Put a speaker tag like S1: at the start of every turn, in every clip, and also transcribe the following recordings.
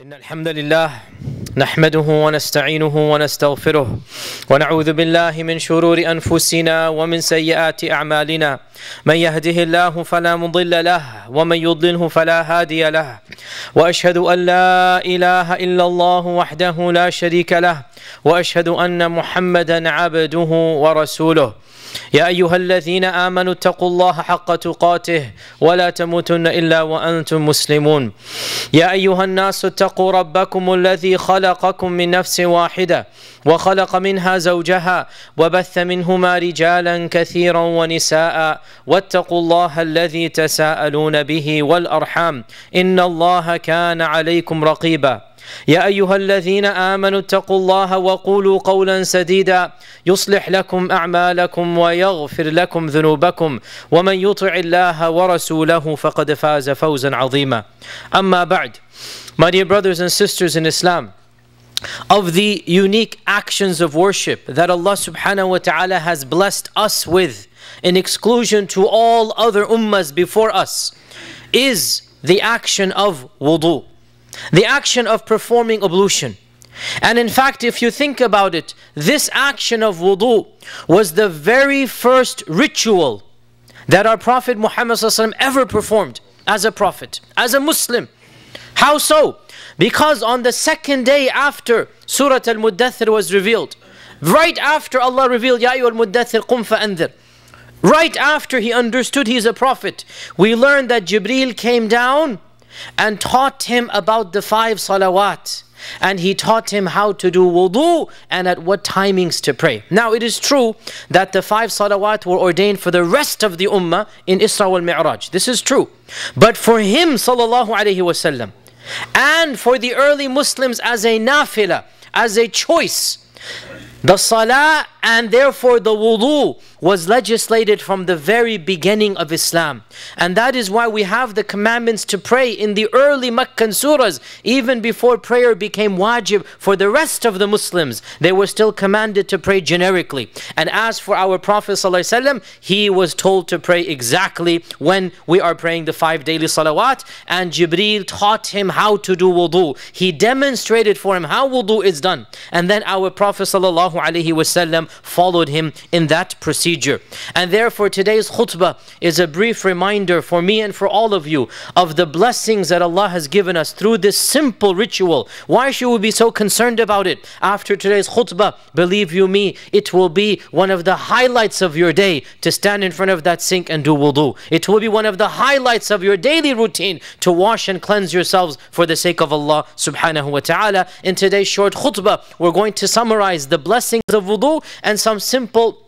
S1: إن الحمد لله نحمده ونستعينه ونستغفره ونعوذ بالله من شرور انفسنا ومن سيئات اعمالنا من يهده الله فلا مضل له ومن يضلله فلا هادي له واشهد ان لا اله الا الله وحده لا شريك له واشهد ان محمدا عبده ورسوله يا ايها الذين امنوا اتقوا الله حق تقاته ولا تموتن الا وانتم مسلمون يا ايها الناس اتقوا ربكم الذي خلق خلقكم من نفس واحدة وخلق منها زوجها وبث منهما رجالا كثيرا ونساء واتقوا الله الذي تساءلون به والأرحام إن الله كان عليكم رقيبا يا أيها الذين آمنوا اتقوا الله وقولوا قولا سديدا يصلح لكم أعمالكم ويغفر لكم ذنوبكم ومن يطع الله ورسوله فقد فاز فوزا عظيما أما بعد My dear brothers and sisters in Islam of the unique actions of worship that Allah subhanahu wa ta'ala has blessed us with in exclusion to all other ummas before us is the action of wudu, the action of performing ablution. And in fact, if you think about it, this action of wudu was the very first ritual that our Prophet Muhammad ever performed as a prophet, as a Muslim. How so? Because on the second day after Surah Al-Muddathir was revealed, right after Allah revealed, Ya al muddathir qum fa'andhir, right after he understood he's a prophet, we learn that Jibreel came down and taught him about the five salawat. And he taught him how to do wudu and at what timings to pray. Now it is true that the five salawat were ordained for the rest of the ummah in Isra wal Mi'raj. This is true. But for him, sallallahu alayhi wasallam, and for the early Muslims as a nafila, as a choice the salah and therefore the wudu was legislated from the very beginning of Islam. And that is why we have the commandments to pray in the early Meccan surahs. Even before prayer became wajib for the rest of the Muslims, they were still commanded to pray generically. And as for our Prophet ﷺ, he was told to pray exactly when we are praying the five daily salawat. And Jibreel taught him how to do wudu. He demonstrated for him how wudu is done. And then our Prophet ﷺ alayhi wasallam followed him in that procedure. And therefore today's khutbah is a brief reminder for me and for all of you of the blessings that Allah has given us through this simple ritual. Why should we be so concerned about it? After today's khutbah, believe you me, it will be one of the highlights of your day to stand in front of that sink and do wudu. It will be one of the highlights of your daily routine to wash and cleanse yourselves for the sake of Allah subhanahu wa ta'ala. In today's short khutbah, we're going to summarize the blessings blessings of wudu and some simple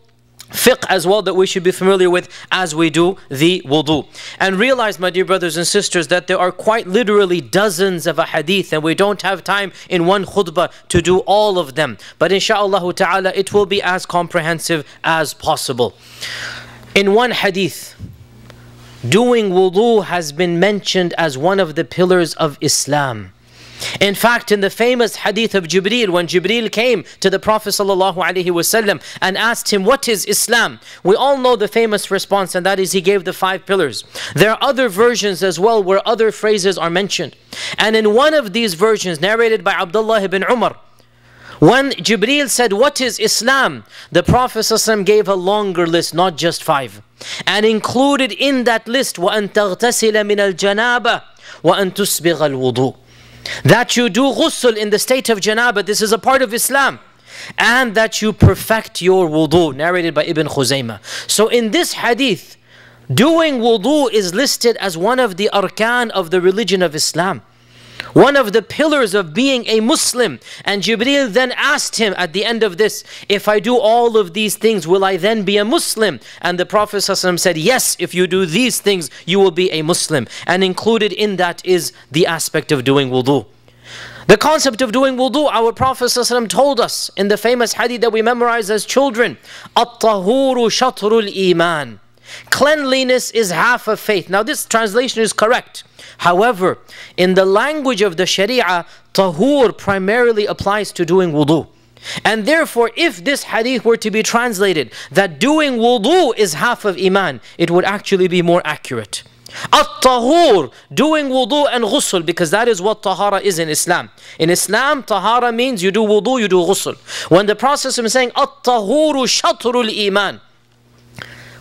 S1: fiqh as well that we should be familiar with as we do the wudu. And realize, my dear brothers and sisters, that there are quite literally dozens of hadith and we don't have time in one khutbah to do all of them. But inshaAllah ta'ala, it will be as comprehensive as possible. In one hadith, doing wudu has been mentioned as one of the pillars of Islam. In fact, in the famous hadith of Jibreel, when Jibreel came to the Prophet ﷺ and asked him, What is Islam? We all know the famous response, and that is he gave the five pillars. There are other versions as well where other phrases are mentioned. And in one of these versions, narrated by Abdullah ibn Umar, when Jibreel said, What is Islam? the Prophet ﷺ gave a longer list, not just five. And included in that list, وَأَن تَغْتَسِلَ مِنَ الْجَنَابَةِ وَأَن تُسْبِغَ الْوُضُوءِ that you do ghusl in the state of janaba, this is a part of Islam, and that you perfect your wudu, narrated by Ibn Khuzaymah. So in this hadith, doing wudu is listed as one of the arkan of the religion of Islam one of the pillars of being a Muslim. And Jibreel then asked him at the end of this, if I do all of these things, will I then be a Muslim? And the Prophet ﷺ said, yes, if you do these things, you will be a Muslim. And included in that is the aspect of doing wudu. The concept of doing wudu, our Prophet ﷺ told us in the famous hadith that we memorize as children, الطَّهُورُ شَطْرُ iman Cleanliness is half of faith. Now, this translation is correct. However, in the language of the Sharia, tahur primarily applies to doing wudu. And therefore, if this hadith were to be translated that doing wudu is half of iman, it would actually be more accurate. At-tahur, doing wudu and ghusl, because that is what tahara is in Islam. In Islam, tahara means you do wudu, you do ghusl. When the Prophet is saying, At-tahuru shatrul iman,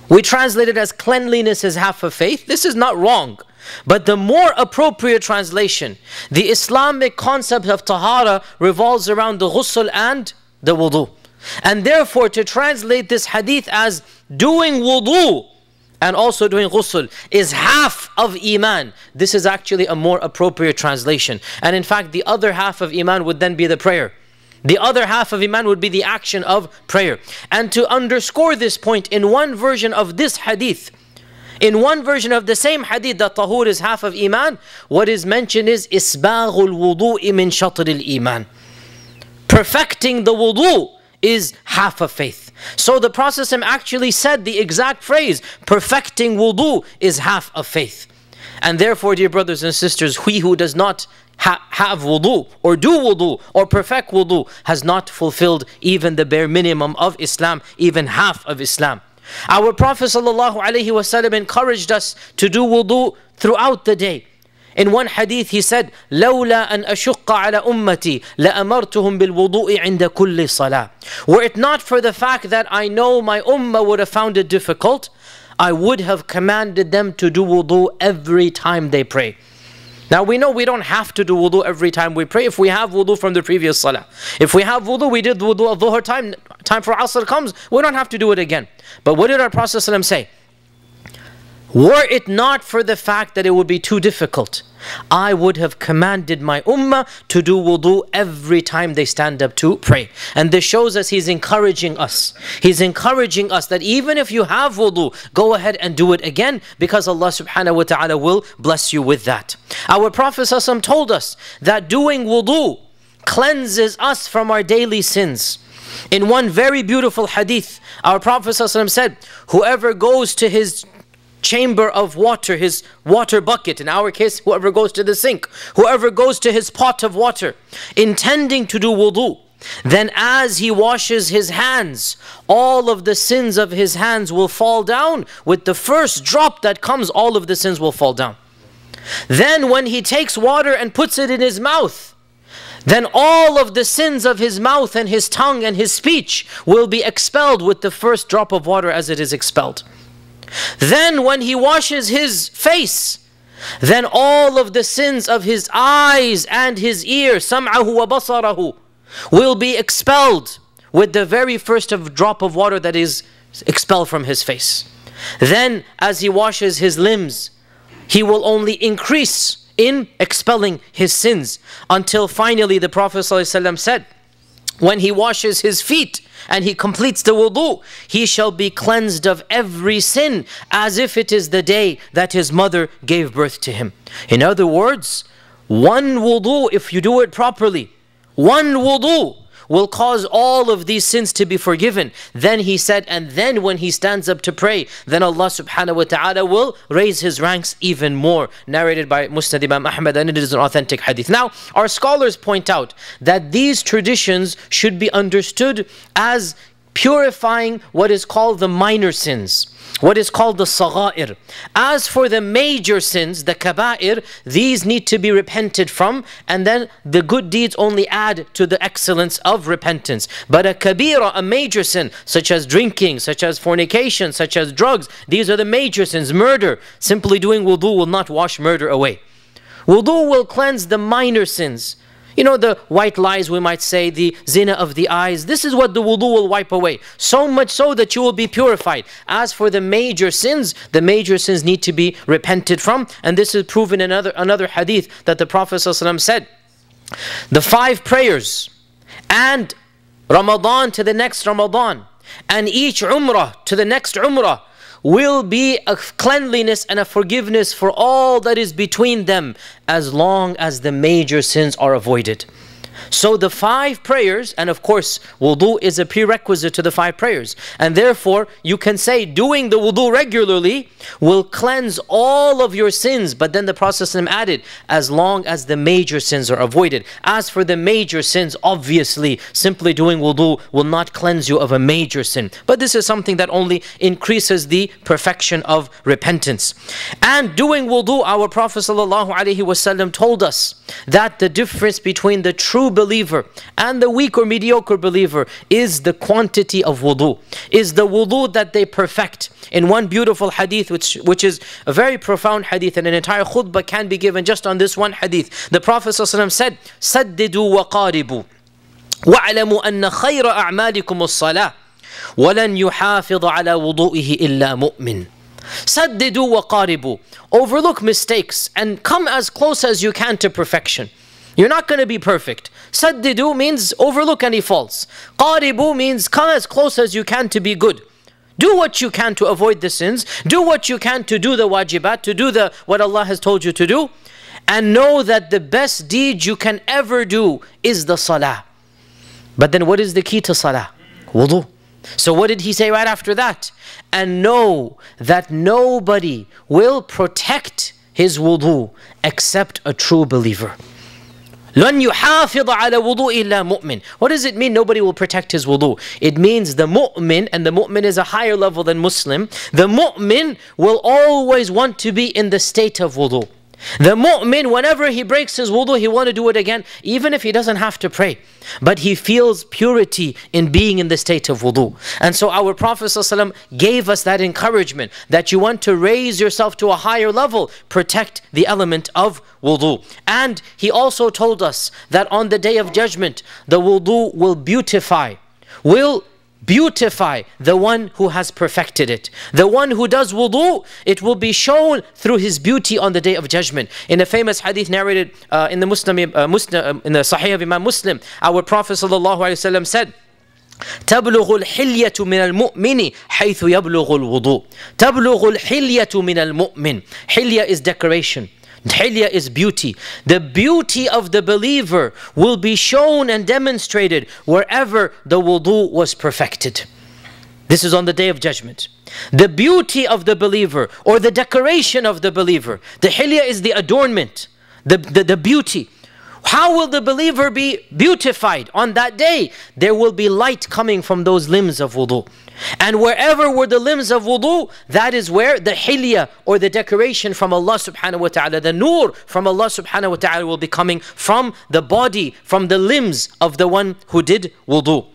S1: we translate it as cleanliness is half of faith. This is not wrong. But the more appropriate translation, the Islamic concept of tahara revolves around the ghusl and the wudu. And therefore, to translate this hadith as doing wudu and also doing ghusl is half of iman, this is actually a more appropriate translation. And in fact, the other half of iman would then be the prayer. The other half of iman would be the action of prayer. And to underscore this point, in one version of this hadith, in one version of the same hadith that tahur is half of iman, what is mentioned is isbaghul wudu min al iman. Perfecting the wudu is half of faith. So the Prophet actually said the exact phrase, perfecting wudu is half of faith. And therefore, dear brothers and sisters, he who does not ha have wudu or do wudu or perfect wudu has not fulfilled even the bare minimum of Islam, even half of Islam. Our Prophet ﷺ encouraged us to do wudu throughout the day. In one hadith he said, لولا أن أشق على أمتي لأمرتهم بالوضوء عند كل صلاة. Were it not for the fact that I know my ummah would have found it difficult, I would have commanded them to do wudu every time they pray. Now we know we don't have to do wudu every time we pray if we have wudu from the previous salah. If we have wudu, we did wudu Although dhuhr time, time for asr comes, we don't have to do it again. But what did our Prophet ﷺ say? Were it not for the fact that it would be too difficult, I would have commanded my ummah to do wudu every time they stand up to pray. And this shows us he's encouraging us. He's encouraging us that even if you have wudu, go ahead and do it again because Allah subhanahu wa ta'ala will bless you with that. Our Prophet told us that doing wudu cleanses us from our daily sins. In one very beautiful hadith, our Prophet said, Whoever goes to his chamber of water, his water bucket, in our case, whoever goes to the sink, whoever goes to his pot of water, intending to do wudu, then as he washes his hands, all of the sins of his hands will fall down. With the first drop that comes, all of the sins will fall down. Then when he takes water and puts it in his mouth, then all of the sins of his mouth and his tongue and his speech will be expelled with the first drop of water as it is expelled. Then when he washes his face, then all of the sins of his eyes and his ears, sam'ahu wa basarahu, will be expelled with the very first of drop of water that is expelled from his face. Then as he washes his limbs, he will only increase in expelling his sins until finally the Prophet ﷺ said, when he washes his feet and he completes the wudu, he shall be cleansed of every sin as if it is the day that his mother gave birth to him. In other words, one wudu, if you do it properly, one wudu will cause all of these sins to be forgiven. Then he said, and then when he stands up to pray, then Allah subhanahu wa ta'ala will raise his ranks even more. Narrated by Musnad Imam Ahmad and it is an authentic hadith. Now, our scholars point out that these traditions should be understood as purifying what is called the minor sins, what is called the sagha'ir. As for the major sins, the kaba'ir, these need to be repented from, and then the good deeds only add to the excellence of repentance. But a kabira, a major sin, such as drinking, such as fornication, such as drugs, these are the major sins. Murder, simply doing wudu will not wash murder away. Wudu will cleanse the minor sins. You know, the white lies, we might say, the zina of the eyes. This is what the wudu will wipe away. So much so that you will be purified. As for the major sins, the major sins need to be repented from. And this is proven in another, another hadith that the Prophet ﷺ said. The five prayers and Ramadan to the next Ramadan and each Umrah to the next Umrah will be a cleanliness and a forgiveness for all that is between them as long as the major sins are avoided. So the five prayers, and of course wudu is a prerequisite to the five prayers. And therefore you can say doing the wudu regularly will cleanse all of your sins. But then the Prophet added, as long as the major sins are avoided. As for the major sins, obviously simply doing wudu will not cleanse you of a major sin. But this is something that only increases the perfection of repentance. And doing wudu, our Prophet ﷺ told us that the difference between the true believer and the weak or mediocre believer is the quantity of wudu, is the wudu that they perfect. In one beautiful hadith, which, which is a very profound hadith, and an entire khutbah can be given just on this one hadith, the Prophet ﷺ said, سَدِّدُوا waqaribu, وَعْلَمُوا أَنَّ خَيْرَ أَعْمَالِكُمُ الصَّلَاةِ وَلَنْ يُحَافِظَ عَلَى وُضُوئِهِ إِلَّا مُؤْمِنٌ Saddidu waqaribu. Overlook mistakes and come as close as you can to perfection. You're not going to be perfect, Saddidu means overlook any faults. Qaribu means come as close as you can to be good. Do what you can to avoid the sins. Do what you can to do the wajibat, to do the what Allah has told you to do. And know that the best deed you can ever do is the salah. But then what is the key to salah? Wudu. So what did he say right after that? And know that nobody will protect his wudu except a true believer. لن يحافظ على وضوء إلا مؤمن. What does it mean nobody will protect his wudu? It means the mu'min, and the mu'min is a higher level than Muslim, the mu'min will always want to be in the state of wudu. The mu'min, whenever he breaks his wudu, he want to do it again, even if he doesn't have to pray. But he feels purity in being in the state of wudu. And so our Prophet ﷺ gave us that encouragement that you want to raise yourself to a higher level, protect the element of wudu. And he also told us that on the day of judgment, the wudu will beautify, will beautify the one who has perfected it. The one who does wudu, it will be shown through his beauty on the day of judgment. In a famous hadith narrated uh, in, the Muslim, uh, Muslim, um, uh, in the Sahih of Imam Muslim, our Prophet ﷺ said, تبلغ الحلية من المؤمن حيث يبلغ الوضوء تبلغ الحلية من المؤمن حلية is decoration Hilya is beauty. The beauty of the believer will be shown and demonstrated wherever the wudu was perfected. This is on the day of judgment. The beauty of the believer or the decoration of the believer. The hilya is the adornment, the, the, the beauty. How will the believer be beautified on that day? There will be light coming from those limbs of wudu. And wherever were the limbs of wudu, that is where the hilya or the decoration from Allah subhanahu wa ta'ala, the nur from Allah subhanahu wa ta'ala will be coming from the body, from the limbs of the one who did wudu.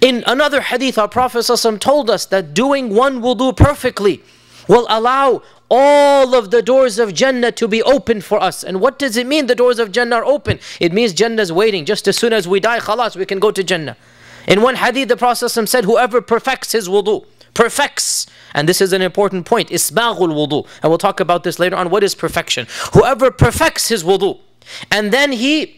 S1: In another hadith, our Prophet told us that doing one wudu perfectly will allow all of the doors of Jannah to be open for us. And what does it mean the doors of Jannah are open? It means Jannah is waiting. Just as soon as we die, khalas, we can go to Jannah. In one hadith, the Prophet said, Whoever perfects his wudu, perfects. And this is an important point. Isbaghul wudu. And we'll talk about this later on. What is perfection? Whoever perfects his wudu. And then he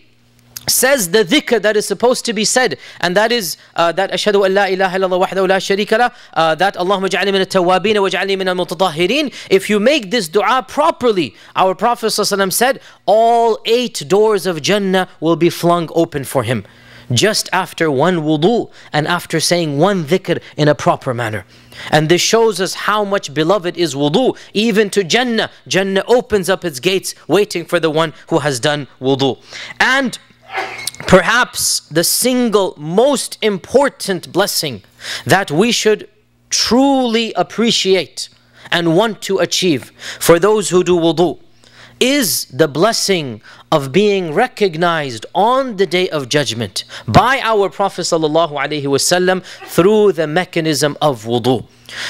S1: says the dhikr that is supposed to be said and that is uh, that ashhadu an la ilaha illallah wahdahu la sharika la uh, that allahumma jaali min at wa jaali min al-mutatahhirin if you make this dua properly our prophet ﷺ said all eight doors of jannah will be flung open for him just after one wudu and after saying one dhikr in a proper manner. And this shows us how much beloved is wudu, even to Jannah. Jannah opens up its gates waiting for the one who has done wudu. And perhaps the single most important blessing that we should truly appreciate and want to achieve for those who do wudu is the blessing of being recognized on the day of judgment by our Prophet ﷺ through the mechanism of wudu.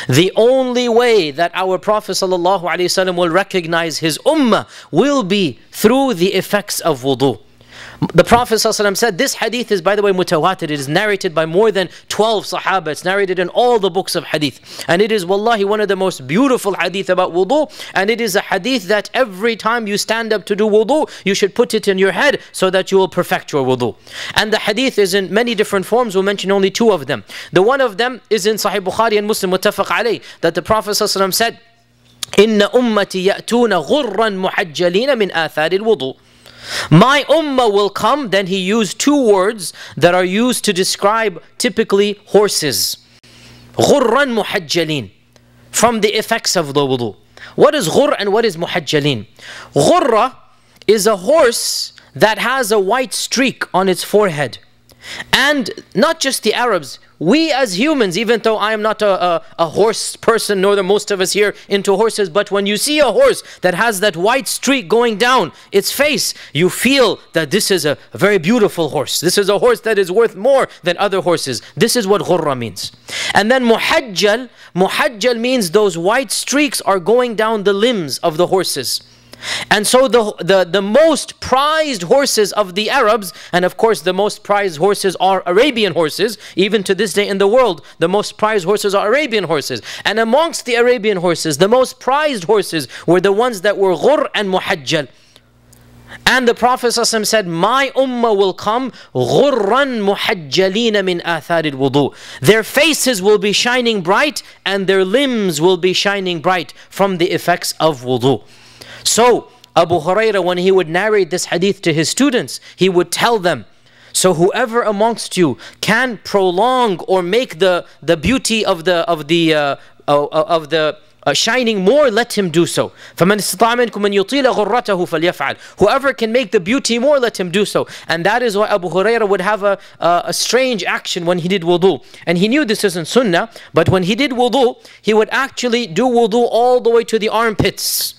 S1: The only way that our Prophet ﷺ will recognize his ummah will be through the effects of wudu. The Prophet ﷺ said, this hadith is, by the way, mutawatir. It is narrated by more than 12 Sahaba. It's narrated in all the books of hadith. And it is, wallahi, one of the most beautiful hadith about wudu. And it is a hadith that every time you stand up to do wudu, you should put it in your head so that you will perfect your wudu. And the hadith is in many different forms. We'll mention only two of them. The one of them is in Sahih Bukhari and Muslim, muttafaq alayh, that the Prophet ﷺ said, إن أمتي يأتون غرا محجلين من آثار الوضوء my ummah will come. Then he used two words that are used to describe typically horses. Ghurran muhajjalin From the effects of the wudu. What is ghur and what is muhajjalin? Ghurra is a horse that has a white streak on its forehead. And not just the Arabs, we as humans, even though I am not a, a, a, horse person, nor the most of us here into horses, but when you see a horse that has that white streak going down its face, you feel that this is a very beautiful horse. This is a horse that is worth more than other horses. This is what ghurra means. And then muhajjal, muhajjal means those white streaks are going down the limbs of the horses. And so the, the, the most prized horses of the Arabs, and of course the most prized horses are Arabian horses, even to this day in the world, the most prized horses are Arabian horses. And amongst the Arabian horses, the most prized horses were the ones that were ghur and muhajjal. And the Prophet ﷺ said, My ummah will come غُرًّا مُحَجَّلِينَ min آثَارِ الْوُضُوءِ Their faces will be shining bright and their limbs will be shining bright from the effects of wudu. So Abu Huraira, when he would narrate this hadith to his students, he would tell them, so whoever amongst you can prolong or make the, the beauty of the of the uh, uh of the uh, shining more, let him do so. Whoever can make the beauty more, let him do so. And that is why Abu Huraira would have a, a, a strange action when he did wudu. And he knew this isn't sunnah, but when he did wudu, he would actually do wudu all the way to the armpits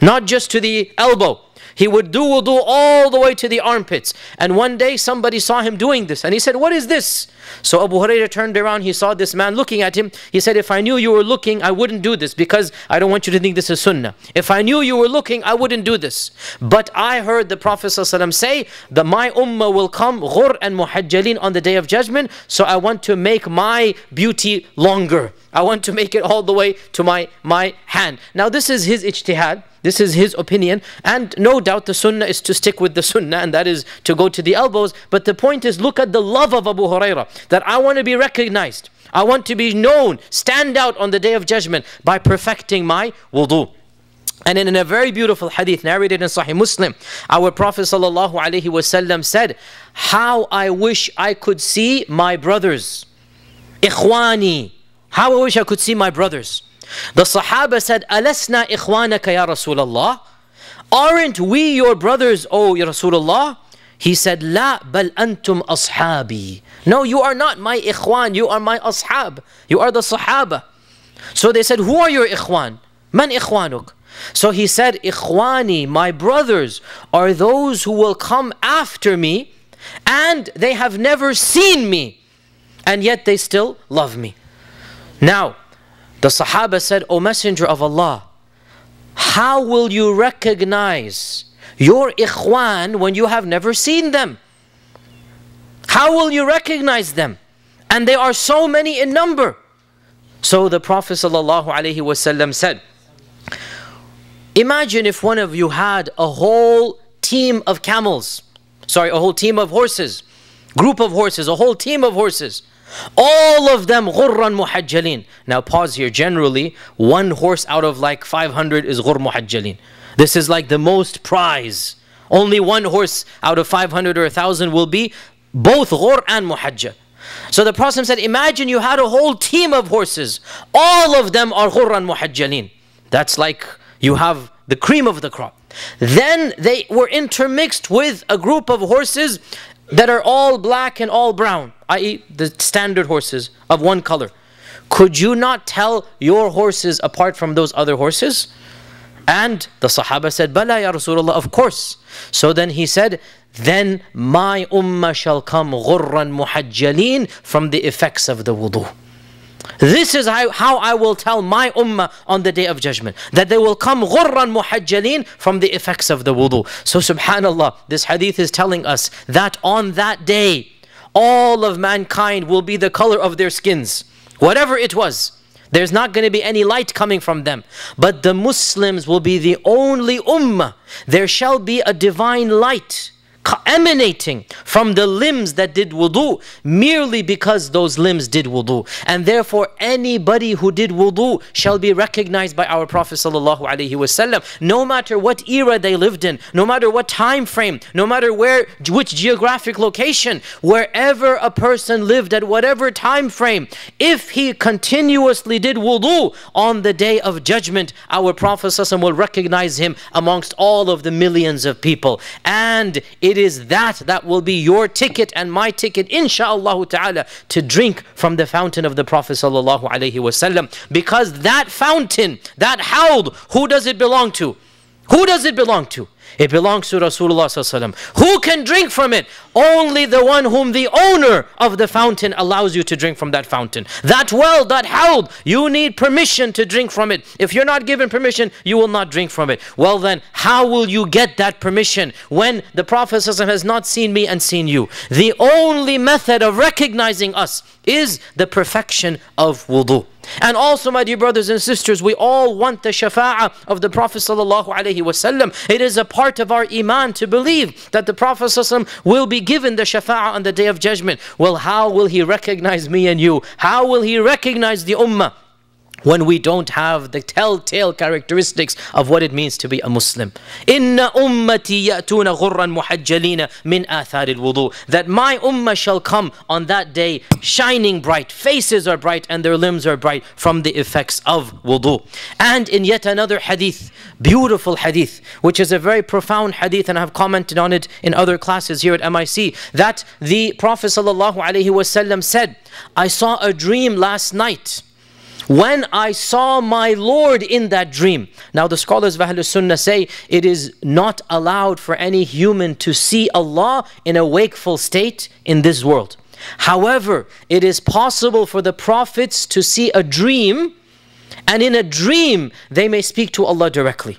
S1: not just to the elbow. He would do wudu all the way to the armpits. And one day somebody saw him doing this and he said, What is this? So Abu Huraira turned around, he saw this man looking at him. He said, If I knew you were looking, I wouldn't do this because I don't want you to think this is sunnah. If I knew you were looking, I wouldn't do this. But I heard the Prophet ﷺ say that my ummah will come, ghur and muhajjalin on the day of judgment. So I want to make my beauty longer. I want to make it all the way to my, my hand. Now this is his ijtihad, this is his opinion, and no doubt the sunnah is to stick with the sunnah, and that is to go to the elbows. But the point is, look at the love of Abu Huraira, that I want to be recognized. I want to be known, stand out on the day of judgment by perfecting my wudu. And in a very beautiful hadith narrated in Sahih Muslim, our Prophet ﷺ said, How I wish I could see my brothers, ikhwani, how I wish I could see my brothers. The Sahaba said, Alasna ikhwanaka ya Rasulullah? Aren't we your brothers, O ya Rasulullah? He said, La bal antum ashabi. No, you are not my ikhwan, you are my ashab. You are the Sahaba. So they said, Who are your ikhwan? Man ikhwanuk? So he said, Ikhwani, my brothers, are those who will come after me and they have never seen me and yet they still love me. Now, the Sahaba said, O Messenger of Allah, how will you recognize your ikhwan when you have never seen them? How will you recognize them? And they are so many in number. So the Prophet ﷺ said, Imagine if one of you had a whole team of camels, sorry, a whole team of horses, group of horses, a whole team of horses. All of them غُرًّا muhajjalin. Now pause here. Generally, one horse out of like 500 is غُر muhajjalin. This is like the most prize. Only one horse out of 500 or 1,000 will be both غُر and muhajjal. So the Prophet said, imagine you had a whole team of horses. All of them are غُرًّا muhajjalin. That's like you have the cream of the crop. Then they were intermixed with a group of horses that are all black and all brown, i.e., the standard horses of one color. Could you not tell your horses apart from those other horses? And the Sahaba said, Bala ya Rasulullah, of course. So then he said, Then my ummah shall come ghurran muhajjaleen from the effects of the wudu. This is how, how I will tell my ummah on the day of judgment. That they will come غُرًّا muhajjaleen from the effects of the wudu. So subhanAllah, this hadith is telling us that on that day, all of mankind will be the color of their skins. Whatever it was. There's not going to be any light coming from them. But the Muslims will be the only ummah. There shall be a divine light emanating from the limbs that did wudu merely because those limbs did wudu and therefore anybody who did wudu shall be recognized by our prophet sallallahu alaihi wasallam no matter what era they lived in no matter what time frame no matter where which geographic location wherever a person lived at whatever time frame if he continuously did wudu on the day of judgment our prophet will recognize him amongst all of the millions of people and it it is that that will be your ticket and my ticket, insha'Allah ta'ala, to drink from the fountain of the Prophet sallallahu alaihi wasallam. Because that fountain, that hawd, who does it belong to? Who does it belong to? It belongs to Rasulullah Who can drink from it? Only the one whom the owner of the fountain allows you to drink from that fountain. That well, that held, you need permission to drink from it. If you're not given permission, you will not drink from it. Well then, how will you get that permission when the Prophet has not seen me and seen you? The only method of recognizing us is the perfection of wudu. And also, my dear brothers and sisters, we all want the shafa'ah of the Prophet ﷺ. It is a part of our iman to believe that the Prophet ﷺ will be given the shafa'ah on the Day of Judgment. Well, how will he recognize me and you? How will he recognize the ummah? when we don't have the telltale characteristics of what it means to be a Muslim. Inna ummati ya'tuna ghurran muhajjalina min atharil wudu. That my ummah shall come on that day shining bright, faces are bright and their limbs are bright from the effects of wudu. And in yet another hadith, beautiful hadith, which is a very profound hadith and I have commented on it in other classes here at MIC, that the Prophet ﷺ said, I saw a dream last night when I saw my Lord in that dream. Now the scholars of Ahlul Sunnah say it is not allowed for any human to see Allah in a wakeful state in this world. However, it is possible for the prophets to see a dream and in a dream they may speak to Allah directly.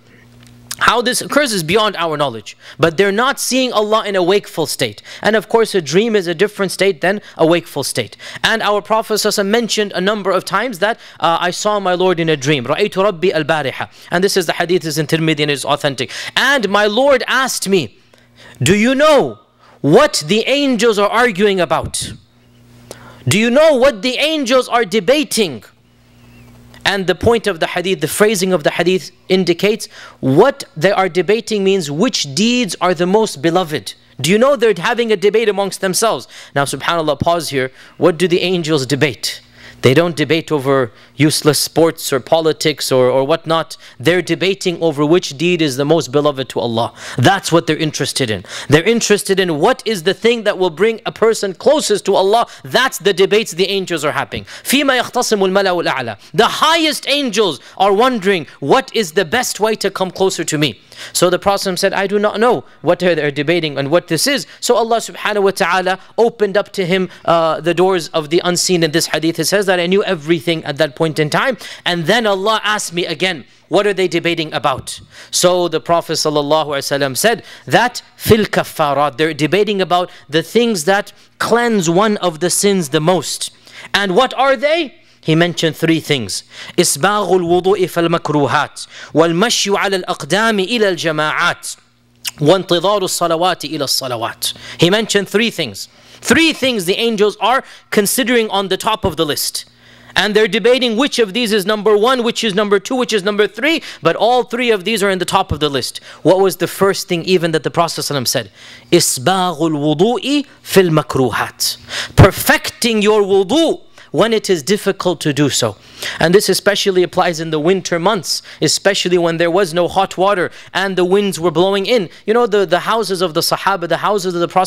S1: How this occurs is beyond our knowledge. But they're not seeing Allah in a wakeful state. And of course, a dream is a different state than a wakeful state. And our Prophet ﷺ mentioned a number of times that uh, I saw my Lord in a dream. Rabbi al-Bariha. And this is the hadith is in Tirmidhi and is authentic. And my Lord asked me, Do you know what the angels are arguing about? Do you know what the angels are debating? And the point of the hadith, the phrasing of the hadith indicates what they are debating means which deeds are the most beloved. Do you know they're having a debate amongst themselves? Now, subhanAllah, pause here. What do the angels debate? They don't debate over useless sports or politics or, or whatnot. They're debating over which deed is the most beloved to Allah. That's what they're interested in. They're interested in what is the thing that will bring a person closest to Allah. That's the debates the angels are having. The highest angels are wondering what is the best way to come closer to me. So the Prophet said, I do not know what they're debating and what this is. So Allah subhanahu wa ta'ala opened up to him uh, the doors of the unseen in this hadith. It says that I knew everything at that point in time. And then Allah asked me again, what are they debating about? So the Prophet ﷺ said that fil kaffarat, they're debating about the things that cleanse one of the sins the most. And what are they? he mentioned three things إسباغ الوضوء فالمكروهات والمشي على الأقدام إلى الجماعات وانتظار الصلوات إلى الصلوات he mentioned three things three things the angels are considering on the top of the list and they're debating which of these is number one, which is number two, which is number three, but all three of these are in the top of the list. What was the first thing even that the Prophet ﷺ said? إِسْبَاغُ الْوُضُوءِ فِي الْمَكْرُوهَاتِ Perfecting your wudu when it is difficult to do so. And this especially applies in the winter months, especially when there was no hot water and the winds were blowing in. You know, the, the houses of the Sahaba, the houses of the Prophet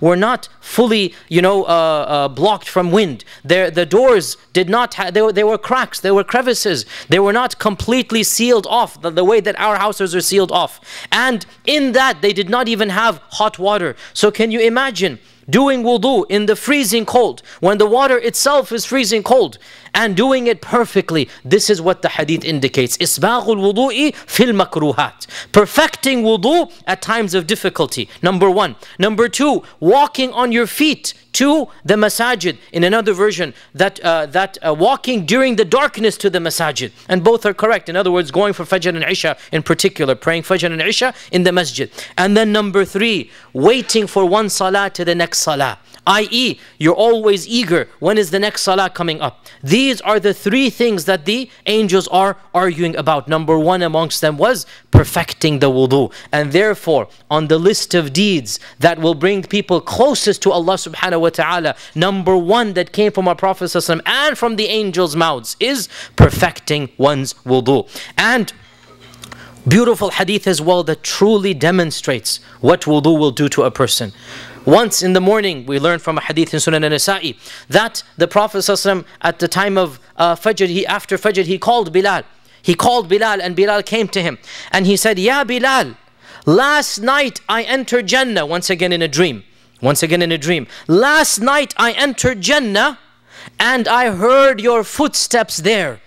S1: were not fully, you know, uh, uh, blocked from wind. Their, the doors did not, they, were, they were cracks, they were crevices. They were not completely sealed off the, the way that our houses are sealed off. And in that, they did not even have hot water. So can you imagine? doing wudu in the freezing cold, when the water itself is freezing cold, and doing it perfectly. This is what the hadith indicates. Isbaghul wudu'i fil makruhat. Perfecting wudu at times of difficulty. Number one. Number two, walking on your feet to the masajid. In another version, that, uh, that uh, walking during the darkness to the masajid. And both are correct. In other words, going for Fajr and Isha in particular, praying Fajr and Isha in the masjid. And then number three, waiting for one salah to the next salah i.e., you're always eager. When is the next salah coming up? These are the three things that the angels are arguing about. Number one amongst them was perfecting the wudu. And therefore, on the list of deeds that will bring people closest to Allah subhanahu wa ta'ala, number one that came from our Prophet and from the angels' mouths is perfecting one's wudu. And beautiful hadith as well that truly demonstrates what wudu will do to a person. Once in the morning, we learn from a hadith in Sunan al-Nasa'i that the Prophet ﷺ, at the time of uh, Fajr, he, after Fajr, he called Bilal. He called Bilal and Bilal came to him. And he said, Ya Bilal, last night I entered Jannah, once again in a dream. Once again in a dream. Last night I entered Jannah and I heard your footsteps there.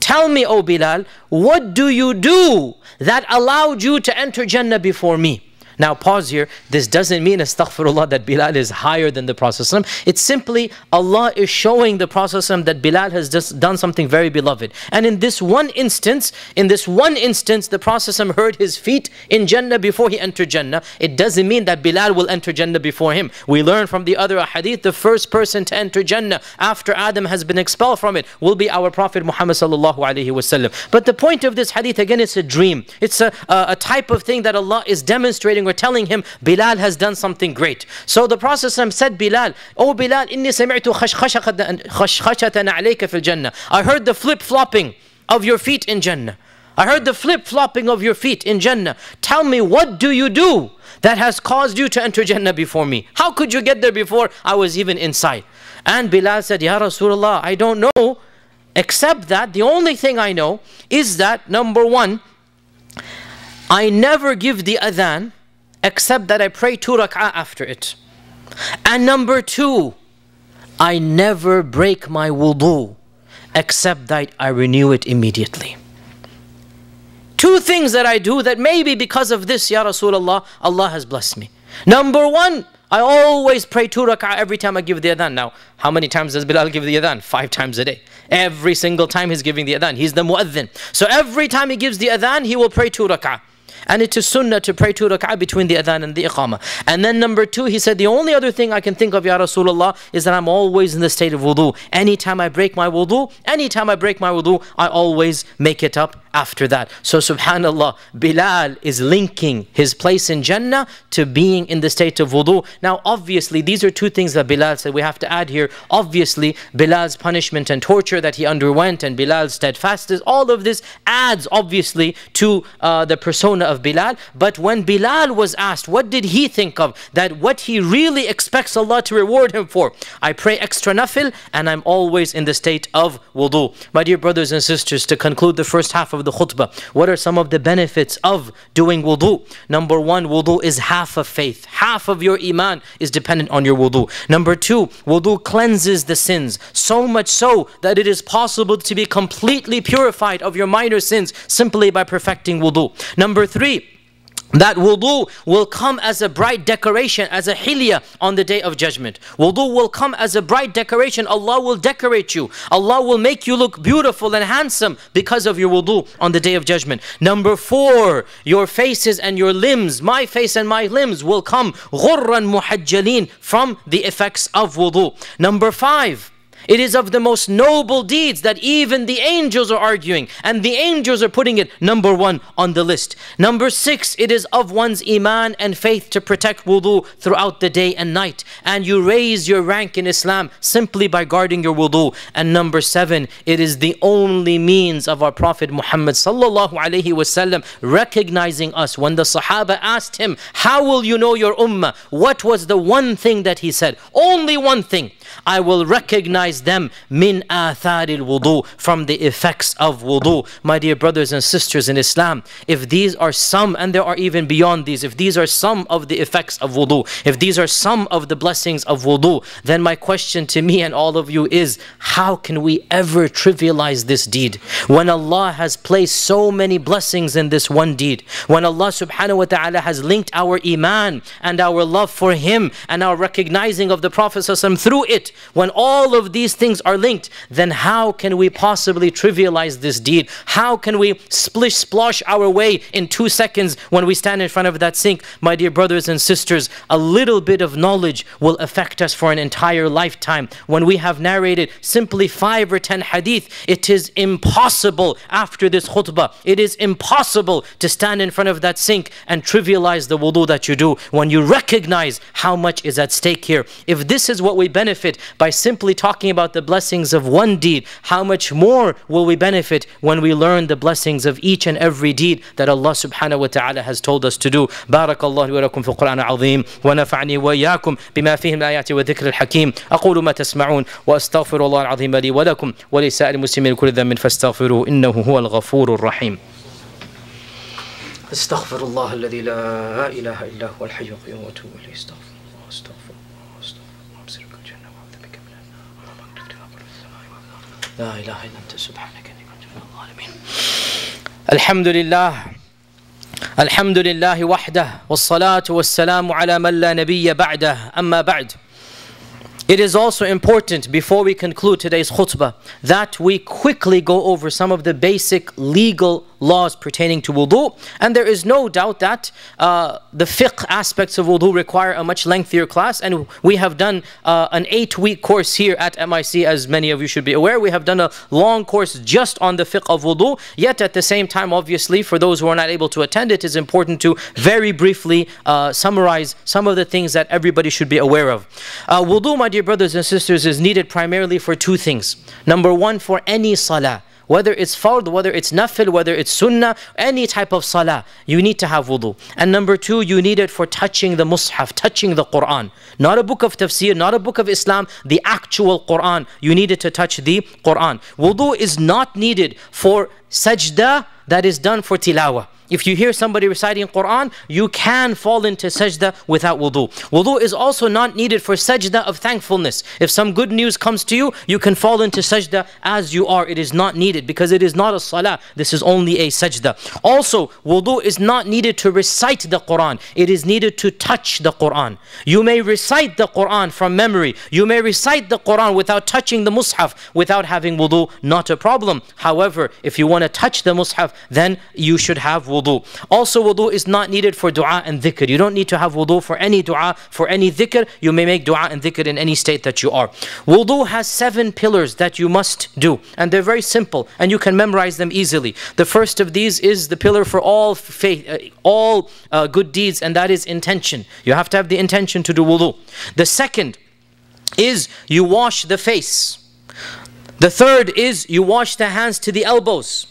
S1: Tell me, O Bilal, what do you do that allowed you to enter Jannah before me? Now pause here. This doesn't mean, astaghfirullah, that Bilal is higher than the Prophet It's simply Allah is showing the Prophet that Bilal has just done something very beloved. And in this one instance, in this one instance, the Prophet heard his feet in Jannah before he entered Jannah. It doesn't mean that Bilal will enter Jannah before him. We learn from the other hadith, the first person to enter Jannah after Adam has been expelled from it will be our Prophet Muhammad But the point of this hadith again, it's a dream. It's a, a, a type of thing that Allah is demonstrating were telling him, Bilal has done something great. So the Prophet ﷺ said, Bilal, Oh Bilal, إِنِّي سَمِعْتُ خَشْخَشَةً عَلَيْكَ فِي I heard the flip-flopping of your feet in Jannah. I heard the flip-flopping of your feet in Jannah. Tell me, what do you do that has caused you to enter Jannah before me? How could you get there before I was even inside? And Bilal said, Ya Rasulullah, I don't know, except that the only thing I know is that, number one, I never give the adhan except that I pray two rak'ah after it. And number two, I never break my wudu except that I renew it immediately. Two things that I do that maybe because of this, Ya Rasulullah, Allah has blessed me. Number one, I always pray two rak'ah every time I give the adhan. Now, how many times does Bilal give the adhan? Five times a day. Every single time he's giving the adhan. He's the mu'adhin. So every time he gives the adhan, he will pray two rak'ah. And it is sunnah to pray two rak'ah between the adhan and the iqamah. And then number two, he said, the only other thing I can think of, Ya Rasulullah, is that I'm always in the state of wudu. Anytime I break my wudu, anytime I break my wudu, I always make it up after that. So subhanallah, Bilal is linking his place in Jannah to being in the state of wudu. Now obviously, these are two things that Bilal said we have to add here. Obviously, Bilal's punishment and torture that he underwent and Bilal's steadfastness, all of this adds obviously to uh, the persona of of Bilal. But when Bilal was asked, what did he think of? That what he really expects Allah to reward him for. I pray extra nafil and I'm always in the state of wudu. My dear brothers and sisters, to conclude the first half of the khutbah, what are some of the benefits of doing wudu? Number one, wudu is half of faith. Half of your iman is dependent on your wudu. Number two, wudu cleanses the sins. So much so that it is possible to be completely purified of your minor sins simply by perfecting wudu. Number three, Three, that wudu will come as a bright decoration, as a hilya on the day of judgment. Wudu will come as a bright decoration. Allah will decorate you. Allah will make you look beautiful and handsome because of your wudu on the day of judgment. Number four, your faces and your limbs, my face and my limbs will come ghurran muhajjaleen from the effects of wudu. Number five, it is of the most noble deeds that even the angels are arguing, and the angels are putting it number one on the list. Number six, it is of one's iman and faith to protect wudu throughout the day and night, and you raise your rank in Islam simply by guarding your wudu. And number seven, it is the only means of our Prophet Muhammad sallallahu alaihi wasallam recognizing us. When the Sahaba asked him, "How will you know your ummah?" What was the one thing that he said? Only one thing. I will recognize them min atharil wudu from the effects of wudu. My dear brothers and sisters in Islam, if these are some, and there are even beyond these, if these are some of the effects of wudu, if these are some of the blessings of wudu, then my question to me and all of you is, how can we ever trivialize this deed? When Allah has placed so many blessings in this one deed, when Allah subhanahu wa ta'ala has linked our iman and our love for Him and our recognizing of the Prophet through it when all of these things are linked, then how can we possibly trivialize this deed? How can we splish splosh our way in two seconds when we stand in front of that sink? My dear brothers and sisters, a little bit of knowledge will affect us for an entire lifetime. When we have narrated simply five or ten hadith, it is impossible after this khutbah, it is impossible to stand in front of that sink and trivialize the wudu that you do when you recognize how much is at stake here. If this is what we benefit by simply talking about the blessings of one deed, how much more will we benefit when we learn the blessings of each and every deed that Allah subhanahu wa ta'ala has told us to do. بارك الله ولكم في القرآن العظيم ونفعني وإياكم بما فيه من الآيات والذكر الحكيم أقول ما تسمعون وأستغفر الله العظيم لي ولكم ولسائر المسلمين كل ذنب فاستغفروه إنه هو الغفور الرحيم استغفر الله الذي لا إله إلا هو الحي القيوم وأتوب إليه استغفر لا إله إلا أنت سبحانك إني كنت من الظالمين الحمد لله الحمد لله وحده والصلاة والسلام على من لا نبي بعده أما بعد It is also important, before we conclude today's khutbah, that we quickly go over some of the basic legal laws pertaining to wudu. And there is no doubt that uh, the fiqh aspects of wudu require a much lengthier class. And we have done uh, an eight week course here at MIC, as many of you should be aware. We have done a long course just on the fiqh of wudu. Yet at the same time, obviously, for those who are not able to attend, it is important to very briefly uh, summarize some of the things that everybody should be aware of. Uh, wudu, my dear brothers and sisters, is needed primarily for two things. Number one, for any salah. Whether it's fard, whether it's nafil, whether it's sunnah, any type of salah, you need to have wudu. And number two, you need it for touching the mushaf, touching the Quran. Not a book of tafsir, not a book of Islam, the actual Quran. You need it to touch the Quran. Wudu is not needed for sajda that is done for tilawah. If you hear somebody reciting Quran, you can fall into sajda without wudu. Wudu is also not needed for sajda of thankfulness. If some good news comes to you, you can fall into sajda as you are. It is not needed because it is not a salah. This is only a sajda. Also, wudu is not needed to recite the Quran. It is needed to touch the Quran. You may recite the Quran from memory. You may recite the Quran without touching the mushaf, without having wudu, not a problem. However, if you want to touch the mushaf, then you should have wudu wudu. Also wudu is not needed for dua and dhikr. You don't need to have wudu for any dua, for any dhikr. You may make dua and dhikr in any state that you are. Wudu has seven pillars that you must do. And they're very simple and you can memorize them easily. The first of these is the pillar for all faith, uh, all uh, good deeds and that is intention. You have to have the intention to do wudu. The second is you wash the face. The third is you wash the hands to the elbows.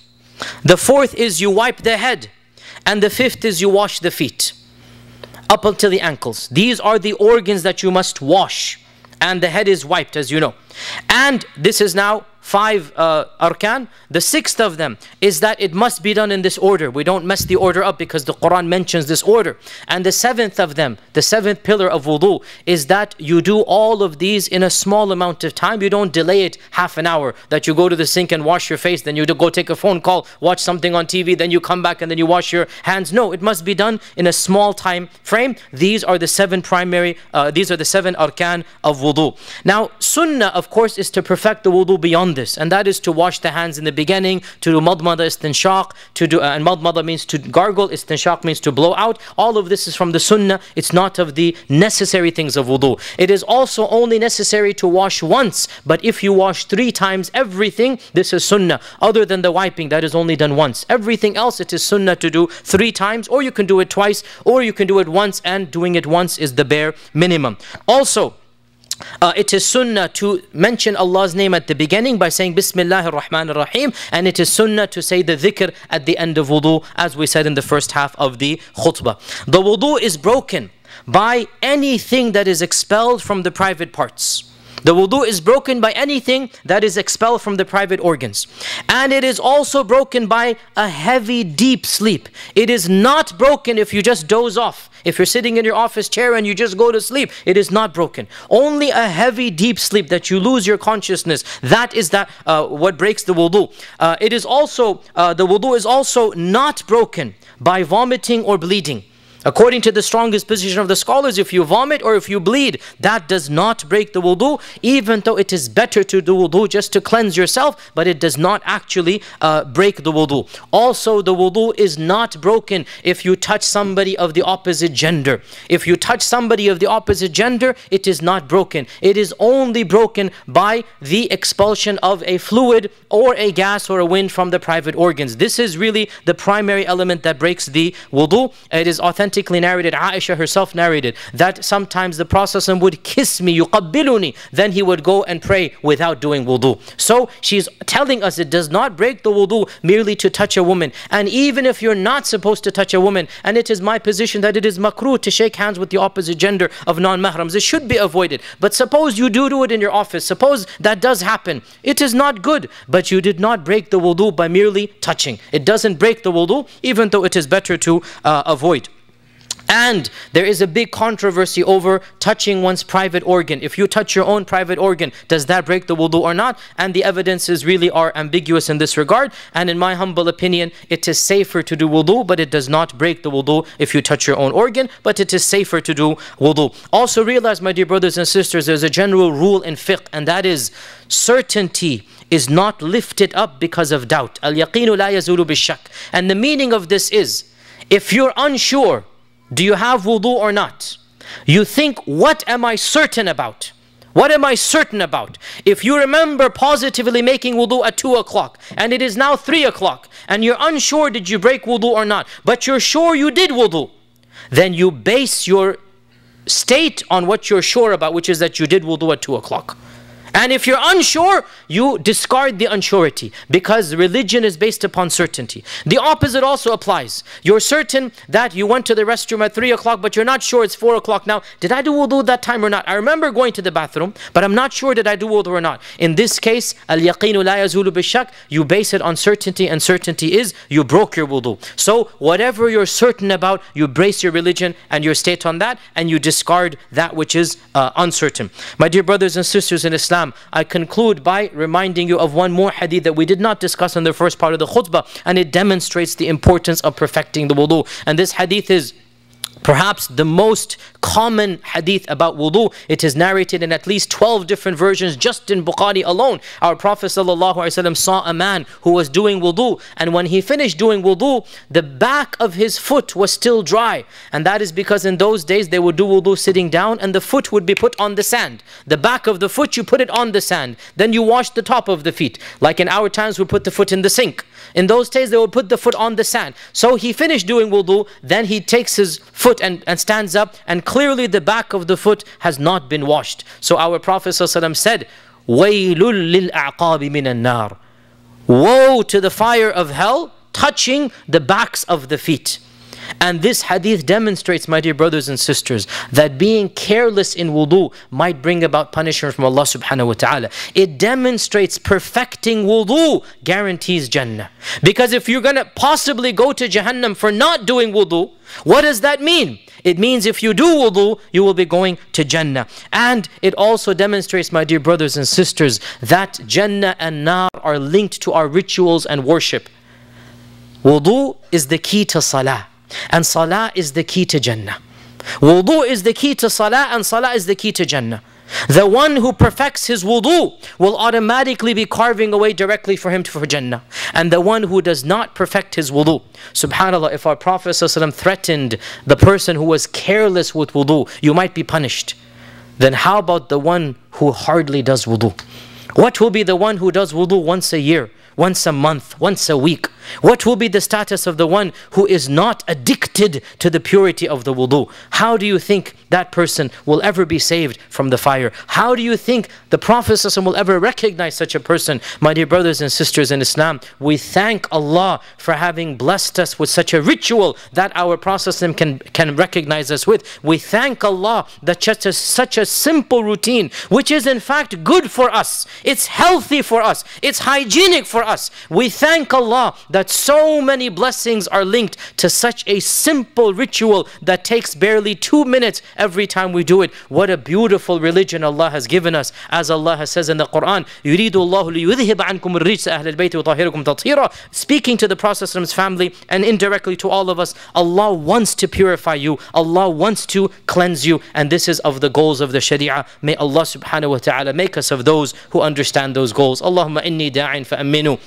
S1: The fourth is you wipe the head. And the fifth is you wash the feet up until the ankles. These are the organs that you must wash. And the head is wiped, as you know. And this is now five uh, arkan. The sixth of them is that it must be done in this order. We don't mess the order up because the Quran mentions this order. And the seventh of them, the seventh pillar of wudu, is that you do all of these in a small amount of time. You don't delay it half an hour, that you go to the sink and wash your face, then you go take a phone call, watch something on TV, then you come back and then you wash your hands. No, it must be done in a small time frame. These are the seven primary, uh, these are the seven arkan of wudu. Now, sunnah, of course, is to perfect the wudu beyond this, and that is to wash the hands in the beginning, to do madmada istinshaq, to do, uh, and madmada means to gargle, istinshaq means to blow out. All of this is from the sunnah, it's not of the necessary things of wudu. It is also only necessary to wash once, but if you wash three times everything, this is sunnah. Other than the wiping, that is only done once. Everything else, it is sunnah to do three times, or you can do it twice, or you can do it once, and doing it once is the bare minimum. Also, uh, it is sunnah to mention Allah's name at the beginning by saying Bismillah ar-Rahman ar-Rahim and it is sunnah to say the dhikr at the end of wudu as we said in the first half of the khutbah. The wudu is broken by anything that is expelled from the private parts. The wudu is broken by anything that is expelled from the private organs. And it is also broken by a heavy, deep sleep. It is not broken if you just doze off. If you're sitting in your office chair and you just go to sleep, it is not broken. Only a heavy, deep sleep that you lose your consciousness. That is that uh, what breaks the wudu. Uh, it is also, uh, the wudu is also not broken by vomiting or bleeding. According to the strongest position of the scholars, if you vomit or if you bleed, that does not break the wudu, even though it is better to do wudu just to cleanse yourself, but it does not actually uh, break the wudu. Also, the wudu is not broken if you touch somebody of the opposite gender. If you touch somebody of the opposite gender, it is not broken. It is only broken by the expulsion of a fluid or a gas or a wind from the private organs. This is really the primary element that breaks the wudu. It is authentic authentically narrated, Aisha herself narrated, that sometimes the Prophet would kiss me, then he would go and pray without doing wudu. So she's telling us it does not break the wudu merely to touch a woman. And even if you're not supposed to touch a woman, and it is my position that it is makruh to shake hands with the opposite gender of non-mahrams, it should be avoided. But suppose you do do it in your office, suppose that does happen, it is not good, but you did not break the wudu by merely touching. It doesn't break the wudu, even though it is better to uh, avoid. And there is a big controversy over touching one's private organ. If you touch your own private organ, does that break the wudu or not? And the evidences really are ambiguous in this regard. And in my humble opinion, it is safer to do wudu, but it does not break the wudu if you touch your own organ, but it is safer to do wudu. Also realize, my dear brothers and sisters, there's a general rule in fiqh, and that is certainty is not lifted up because of doubt. al And the meaning of this is, if you're unsure, do you have wudu or not? You think, what am I certain about? What am I certain about? If you remember positively making wudu at 2 o'clock and it is now 3 o'clock and you're unsure did you break wudu or not, but you're sure you did wudu, then you base your state on what you're sure about, which is that you did wudu at 2 o'clock. And if you're unsure, you discard the unsurety because religion is based upon certainty. The opposite also applies. You're certain that you went to the restroom at 3 o'clock, but you're not sure it's 4 o'clock now. Did I do wudu that time or not? I remember going to the bathroom, but I'm not sure did I do wudu or not. In this case, al-yaqinu la yazulu bishak, you base it on certainty, and certainty is you broke your wudu. So whatever you're certain about, you brace your religion and your state on that, and you discard that which is uh, uncertain. My dear brothers and sisters in Islam, Islam. I conclude by reminding you of one more hadith that we did not discuss in the first part of the khutbah, and it demonstrates the importance of perfecting the wudu. And this hadith is Perhaps the most common hadith about wudu, it is narrated in at least 12 different versions just in Bukhari alone. Our Prophet ﷺ saw a man who was doing wudu, and when he finished doing wudu, the back of his foot was still dry. And that is because in those days they would do wudu sitting down, and the foot would be put on the sand. The back of the foot, you put it on the sand. Then you wash the top of the feet. Like in our times, we put the foot in the sink. In those days, they would put the foot on the sand. So he finished doing wudu, then he takes his foot foot and, and stands up and clearly the back of the foot has not been washed. So our Prophet ﷺ said, وَيْلٌ لِلْأَعْقَابِ مِنَ النَّارِ Woe to the fire of hell touching the backs of the feet. And this hadith demonstrates, my dear brothers and sisters, that being careless in wudu might bring about punishment from Allah subhanahu wa ta'ala. It demonstrates perfecting wudu guarantees Jannah. Because if you're going to possibly go to Jahannam for not doing wudu, what does that mean? It means if you do wudu, you will be going to Jannah. And it also demonstrates, my dear brothers and sisters, that Jannah and Nar are linked to our rituals and worship. Wudu is the key to salah. And salah is the key to Jannah. Wudu is the key to salah and salah is the key to Jannah. The one who perfects his wudu will automatically be carving away directly for him for Jannah. And the one who does not perfect his wudu. SubhanAllah, if our Prophet wasallam threatened the person who was careless with wudu, you might be punished. Then how about the one who hardly does wudu? What will be the one who does wudu once a year, once a month, once a week? What will be the status of the one who is not addicted to the purity of the wudu? How do you think that person will ever be saved from the fire? How do you think the Prophet will ever recognize such a person? My dear brothers and sisters in Islam, we thank Allah for having blessed us with such a ritual that our Prophet can, can recognize us with. We thank Allah that just a, such a simple routine, which is in fact good for us, it's healthy for us, it's hygienic for us. We thank Allah that so many blessings are linked to such a simple ritual that takes barely two minutes every time we do it. What a beautiful religion Allah has given us. As Allah says in the Quran, يُرِيدُ اللَّهُ Speaking to the Prophet's family and indirectly to all of us, Allah wants to purify you. Allah wants to cleanse you. And this is of the goals of the Sharia. May Allah subhanahu wa ta'ala make us of those who understand those goals. Allahumma inni da'in fa'amminu.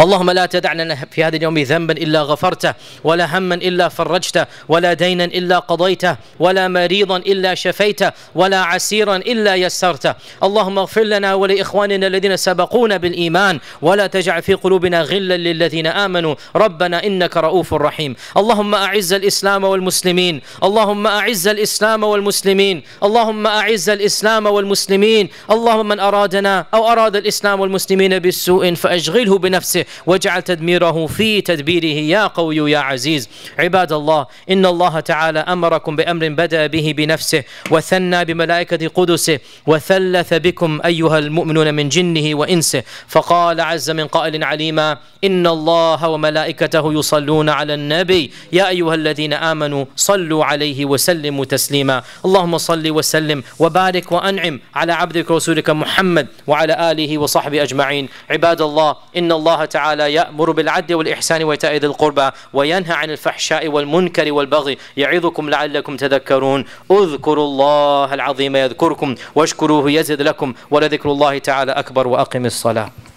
S1: اللهم لا تدع لنا في هذا اليوم ذنبا الا غفرته ولا هما الا فرجته ولا دينا الا قضيته ولا مريضا الا شفيته ولا عسيرا الا يسرته اللهم اغفر لنا ولاخواننا الذين سبقونا بالايمان ولا تجعل في قلوبنا غلا للذين امنوا ربنا انك رؤوف رحيم اللهم اعز الاسلام والمسلمين اللهم اعز الاسلام والمسلمين اللهم اعز الاسلام والمسلمين اللهم من ارادنا او اراد الاسلام والمسلمين بالسوء فاشغله بنفسه نفسه واجعل تدميره في تدبيره يا قوي يا عزيز عباد الله إن الله تعالى أمركم بأمر بدأ به بنفسه وثنى بملائكة قدسه وثلث بكم أيها المؤمنون من جنه وإنسه فقال عز من قائل عليما إن الله وملائكته يصلون على النبي يا أيها الذين آمنوا صلوا عليه وسلموا تسليما اللهم صل وسلم وبارك وأنعم على عبدك ورسولك محمد وعلى آله وصحبه أجمعين عباد الله إن الله الله تعالى يأمر بالعدل والإحسان وإيتاء ذي القربى وينهى عن الفحشاء والمنكر والبغي يعظكم لعلكم تذكرون اذكروا الله العظيم يذكركم واشكروه يزد لكم ولذكر الله تعالى أكبر وأقم الصلاة